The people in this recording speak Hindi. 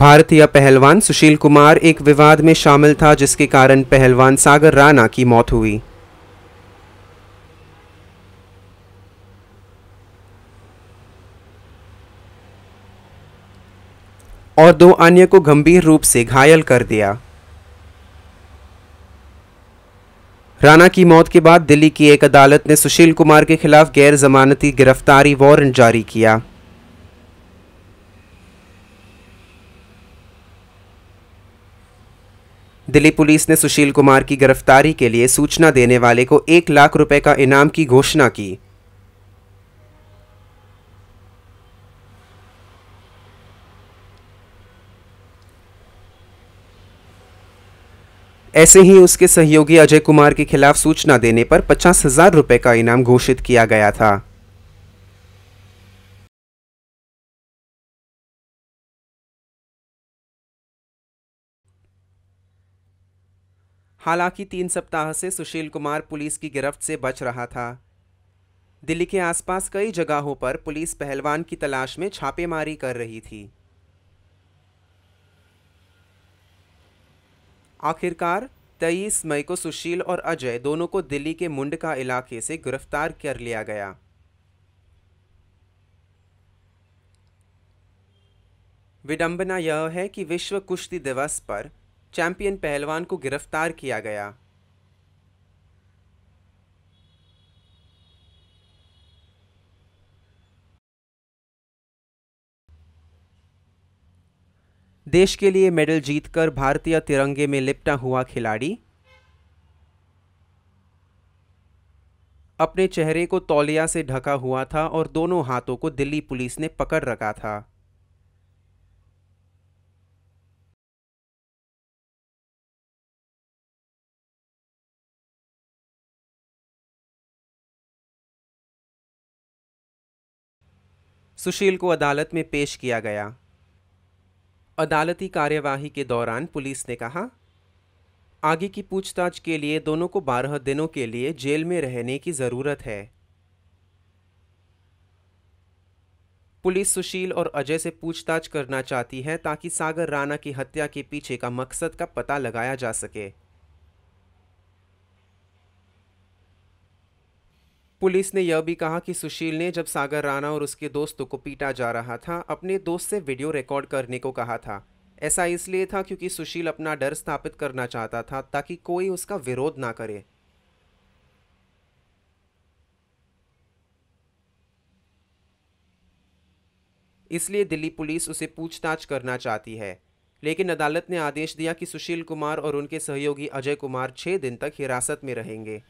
भारतीय पहलवान सुशील कुमार एक विवाद में शामिल था जिसके कारण पहलवान सागर राणा की मौत हुई और दो अन्य को गंभीर रूप से घायल कर दिया राणा की मौत के बाद दिल्ली की एक अदालत ने सुशील कुमार के खिलाफ गैर जमानती गिरफ्तारी वारंट जारी किया दिल्ली पुलिस ने सुशील कुमार की गिरफ्तारी के लिए सूचना देने वाले को एक लाख रुपए का इनाम की घोषणा की ऐसे ही उसके सहयोगी अजय कुमार के खिलाफ सूचना देने पर पचास हजार रुपये का इनाम घोषित किया गया था हालांकि तीन सप्ताह से सुशील कुमार पुलिस की गिरफ्त से बच रहा था दिल्ली के आसपास कई जगहों पर पुलिस पहलवान की तलाश में छापेमारी कर रही थी आखिरकार 23 मई को सुशील और अजय दोनों को दिल्ली के मुंडका इलाके से गिरफ्तार कर लिया गया विडंबना यह है कि विश्व कुश्ती दिवस पर चैंपियन पहलवान को गिरफ्तार किया गया देश के लिए मेडल जीतकर भारतीय तिरंगे में लिपटा हुआ खिलाड़ी अपने चेहरे को तौलिया से ढका हुआ था और दोनों हाथों को दिल्ली पुलिस ने पकड़ रखा था सुशील को अदालत में पेश किया गया अदालती कार्यवाही के दौरान पुलिस ने कहा आगे की पूछताछ के लिए दोनों को बारह दिनों के लिए जेल में रहने की ज़रूरत है पुलिस सुशील और अजय से पूछताछ करना चाहती है ताकि सागर राणा की हत्या के पीछे का मकसद का पता लगाया जा सके पुलिस ने यह भी कहा कि सुशील ने जब सागर राणा और उसके दोस्तों को पीटा जा रहा था अपने दोस्त से वीडियो रिकॉर्ड करने को कहा था ऐसा इसलिए था क्योंकि सुशील अपना डर स्थापित करना चाहता था ताकि कोई उसका विरोध ना करे इसलिए दिल्ली पुलिस उसे पूछताछ करना चाहती है लेकिन अदालत ने आदेश दिया कि सुशील कुमार और उनके सहयोगी अजय कुमार छह दिन तक हिरासत में रहेंगे